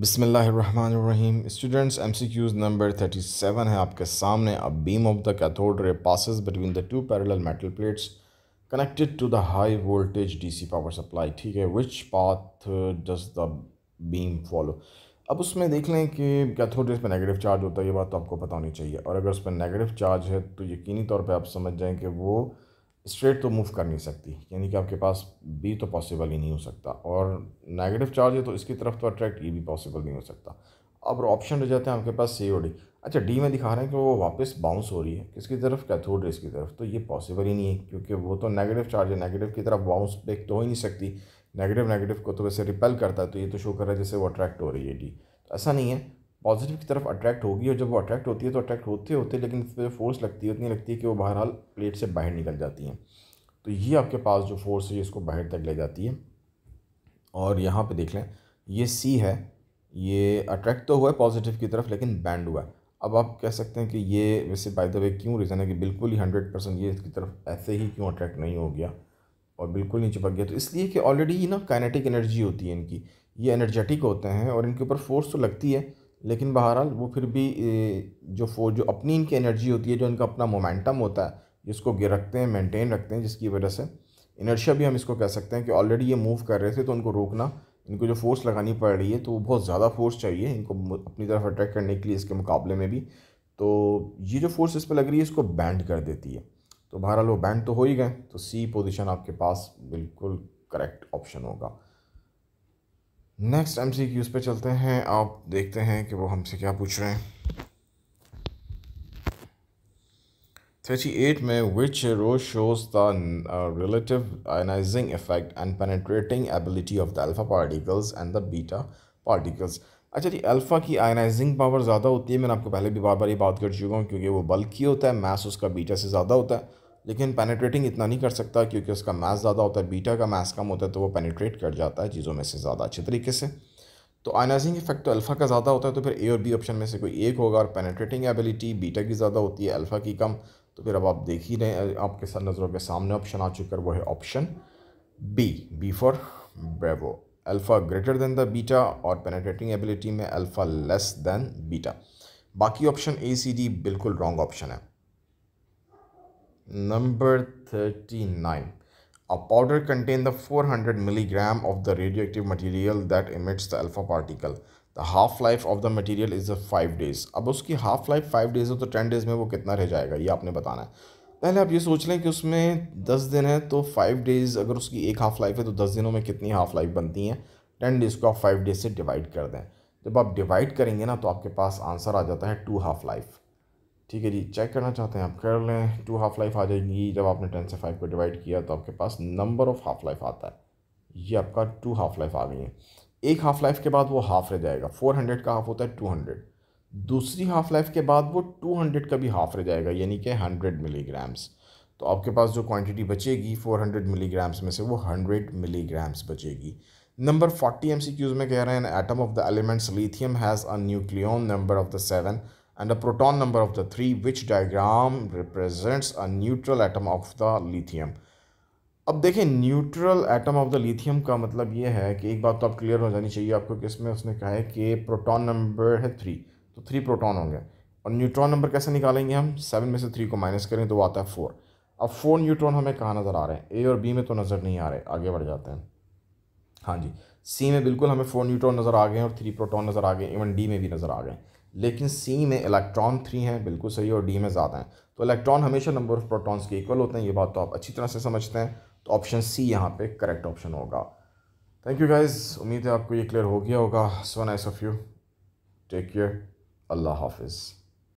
बिसमीम students M C Qs number thirty seven है आपके सामने अब beam of the cathode ray passes between the two parallel metal plates connected to the high voltage DC power supply ठीक है which path does the beam follow अब उसमें देख लें कि कैथोड रेस पर नेगेटिव चार्ज होता है ये बात तो आपको पता होनी चाहिए और अगर उस पर नेगेटिव चार्ज है तो यकीनी तौर पर आप समझ जाएँ कि वो स्ट्रेट तो मूव कर नहीं सकती यानी कि आपके पास बी तो पॉसिबल ही नहीं हो सकता और नेगेटिव चार्ज है तो इसकी तरफ तो अट्रैक्ट ये e भी पॉसिबल नहीं हो सकता अब ऑप्शन रह जाते हैं आपके पास सी ओ डी अच्छा डी में दिखा रहे हैं कि वो वापस बाउंस हो रही है किसकी तरफ कैथोड रेस की तरफ तो ये पॉसिबल ही नहीं है क्योंकि वो तो नेगेटिव चार्ज है नेगेटिव की तरफ बाउंस ब्रेक तो हो ही नहीं सकती नेगेटिव नेगेटिव को तो वैसे रिपेल करता है तो ये तो शो कर रहा है जैसे वो अट्रैक्ट हो रही है डी तो ऐसा नहीं है पॉजिटिव की तरफ अट्रैक्ट होगी और जब वो अट्रैक्ट होती है तो अट्रैक्ट होते होते लेकिन इस पर फोर्स लगती है उतनी लगती है कि वो बहरहाल प्लेट से बाहर निकल जाती हैं तो ये आपके पास जो फोर्स है इसको बाहर तक ले जाती है और यहाँ पे देख लें ये सी है ये अट्रैक्ट तो हुआ है पॉजिटिव की तरफ लेकिन बैंड हुआ है अब आप कह सकते हैं कि ये वैसे बाय द वे क्यों रीज़न है कि बिल्कुल ही हंड्रेड परसेंट ये इसकी तरफ ऐसे ही क्यों अट्रैक्ट नहीं हो गया और बिल्कुल नहीं चिपक गया तो इसलिए कि ऑलरेडी ना काइनेटिक एनर्जी होती है इनकी ये एनर्जेटिक होते हैं और इनके ऊपर फोर्स तो लगती है लेकिन बहरहाल वो फिर भी जो फोर्स जो अपनी इनकी एनर्जी होती है जो इनका अपना मोमेंटम होता है जिसको गिर रखते हैं मेंटेन रखते हैं जिसकी वजह से इनर्शिया भी हम इसको कह सकते हैं कि ऑलरेडी ये मूव कर रहे थे तो उनको रोकना इनको जो फोर्स लगानी पड़ रही है तो वो बहुत ज़्यादा फोर्स चाहिए इनको अपनी तरफ अट्रैक्ट करने के लिए इसके मुकाबले में भी तो ये जो फोर्स इस पर लग रही है इसको बैंड कर देती है तो बहरहाल वो बैंड तो हो ही गए तो सी पोजिशन आपके पास बिल्कुल करेक्ट ऑप्शन होगा नेक्स्ट एम सी क्यूज़ पे चलते हैं आप देखते हैं कि वो हमसे क्या पूछ रहे हैं थर्टी एट में which row shows the relative ionising effect and penetrating ability of the alpha particles and the beta particles अच्छा जी अल्फ़ा की आयनाइजिंग पावर ज़्यादा होती है मैंने आपको पहले भी बार बार ये बात कर चुका हूँ क्योंकि वो बल्कि होता है मैस उसका बीटा से ज़्यादा होता है लेकिन पेनिट्रेटिंग इतना नहीं कर सकता क्योंकि उसका मास ज़्यादा होता है बीटा का मास कम होता है तो वो पेनिट्रेट कर जाता है चीज़ों में से ज़्यादा अच्छे तरीके से तो आयनाइजिंग इफेक्ट तो अल्फ़ा का ज़्यादा होता है तो फिर ए और बी ऑप्शन में से कोई एक होगा और पेनिट्रेटिंग एबिलिटी बीटा की ज़्यादा होती है अल्फ़ा की कम तो फिर अब आप देख ही रहे हैं आपके साथ नज़रों के सामने ऑप्शन आ चुका है वो है option B B for bravo alpha greater than the beta और पेनिट्रेटिंग एबिलिटी में अल्फ़ा लेस देन बीटा बाकी ऑप्शन ए सी डी बिल्कुल रॉन्ग ऑप्शन है thirty nine a powder contain the four hundred of the radioactive material that emits the alpha particle. The half life of the material is a five days अब उसकी half life five days हो तो ten days में वो कितना रह जाएगा ये आपने बताना है पहले आप ये सोच लें कि उसमें दस दिन है तो फाइव डेज़ अगर उसकी एक हाफ़ लाइफ है तो दस दिनों में कितनी हाफ़ लाइफ बनती हैं टेन डेज़ को आप फाइव डेज़ से डिवाइड कर दें जब आप डिवाइड करेंगे ना तो आपके पास आंसर आ जाता है टू हाफ़ लाइफ ठीक है जी चेक करना चाहते हैं आप कर लें टू हाफ़ लाइफ आ जाएगी जब आपने टेन से फाइव को डिवाइड किया तो आपके पास नंबर ऑफ़ हाफ़ लाइफ आता है ये आपका टू हाफ़ लाइफ आ गई है एक हाफ़ लाइफ के बाद वो हाफ़ रह जाएगा फोर हंड्रेड का हाफ़ होता है टू हंड्रेड दूसरी हाफ़ लाइफ के बाद वो टू हंड्रेड का भी हाफ़ रह जाएगा यानी कि हंड्रेड मिलीग्राम्स तो आपके पास जो क्वांटिटी बचेगी फोर हंड्रेड मिलीग्राम्स में से वो हंड्रेड मिलीग्राम्स बचेगी number forty M C Qs में कह रहे हैं atom of the elements lithium has a nucleon number of the seven and the proton number of the three which diagram represents a neutral atom of the lithium अब देखें neutral atom of the lithium का मतलब ये है कि एक बात तो आप क्लियर हो जानी चाहिए आपको किस में उसने कहा है कि प्रोटॉन नंबर है थ्री तो थ्री प्रोटॉन होंगे और न्यूट्रॉन नंबर कैसे निकालेंगे हम सेवन में से थ्री को माइनस करें तो वो आता है फोर अब फोर न्यूट्रॉन हमें कहाँ नज़र आ रहे हैं ए और बी में तो नज़र नहीं आ रहे आगे बढ़ जाते हैं हाँ जी सी में बिल्कुल हमें फोर न्यूट्रॉन नज़र आ गए हैं और थ्री प्रोटॉन नज़र आ गए इवन डी में भी नज़र आ गए लेकिन सी में इलेक्ट्रॉन थ्री हैं बिल्कुल सही और डी में ज़्यादा हैं तो इलेक्ट्रॉन हमेशा नंबर ऑफ़ प्रोटॉन्स के इक्वल होते हैं ये बात तो आप अच्छी तरह से समझते हैं तो ऑप्शन सी यहाँ पे करेक्ट ऑप्शन होगा थैंक यू गाइज़ उम्मीद है आपको ये क्लियर हो गया होगा so nice of you take care अल्लाह हाफिज़